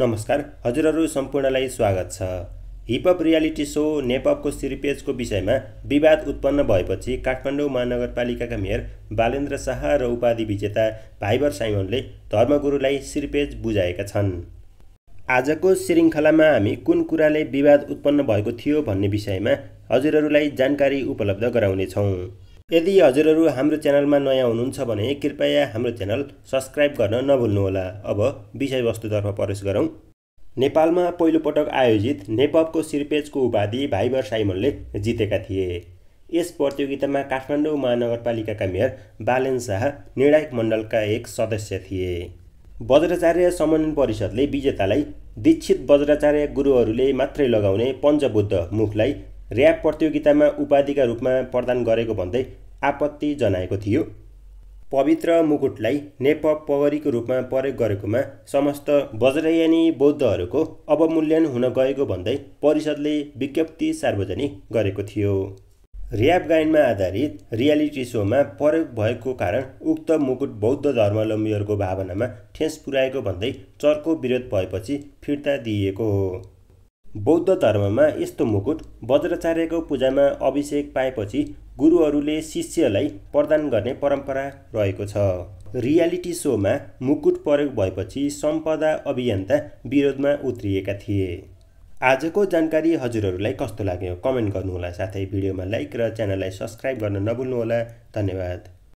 नमस्कार हजुरहरू सम्पूर्णलाई स्वागत छ हिपहप रियालिटी सो नेपको सिरिपेजको विषयमा विवाद उत्पन्न भएपछि काठमाडौँ महानगरपालिकाका मेयर बालेन्द्र शाह र उपाधि विजेता भाइबर साइमनले धर्मगुरुलाई सिरिपेज बुझाएका छन् आजको श्रृङ्खलामा हामी कुन कुराले विवाद उत्पन्न भएको थियो भन्ने विषयमा हजुरहरूलाई जानकारी उपलब्ध गराउनेछौँ यदि हजुरहरू हाम्रो च्यानलमा नयाँ हुनुहुन्छ भने कृपया हाम्रो च्यानल सब्सक्राइब गर्न नभुल्नुहोला अब विषयवस्तुतर्फ प्रवेश गरौँ नेपालमा पहिलोपटक आयोजित नेपपको सिरपेजको उपाधि भाइबर साइमनले जितेका थिए यस प्रतियोगितामा काठमाडौँ महानगरपालिकाका मेयर बालेन शाह निर्णायक मण्डलका एक सदस्य थिए वज्राचार्य समन्वय परिषदले विजेतालाई दीक्षित वज्राचार्य गुरुहरूले मात्रै लगाउने पञ्चबुद्ध मुखलाई ऱ्याप प्रतियोगितामा उपाधिका रूपमा प्रदान गरेको भन्दै आपत्ति जनाएको थियो पवित्र मुकुटलाई नेप पगरीको रूपमा प्रयोग गरेकोमा समस्त बज्रयानी बौद्धहरूको अवमूल्यन हुन गएको भन्दै परिषदले विज्ञप्ति सार्वजनिक गरेको थियो ऱ्याप गायनमा आधारित रियालिटी सोमा प्रयोग भएको कारण उक्त मुकुट बौद्ध धर्मावलम्बीहरूको भावनामा ठेस पुर्याएको भन्दै चर्को विरोध भएपछि फिर्ता दिइएको हो बौद्ध धर्ममा यस्तो मुकुट वज्राचार्यको पूजामा अभिषेक पाएपछि गुरुहरूले शिष्यलाई प्रदान गर्ने परम्परा रहेको छ रियालिटी सोमा मुकुट प्रयोग भएपछि सम्पदा अभियन्ता विरोधमा उत्रिएका थिए आजको जानकारी हजुरहरूलाई कस्तो लाग्यो कमेन्ट गर्नुहोला साथै भिडियोमा लाइक र च्यानललाई सब्सक्राइब गर्न नभुल्नुहोला धन्यवाद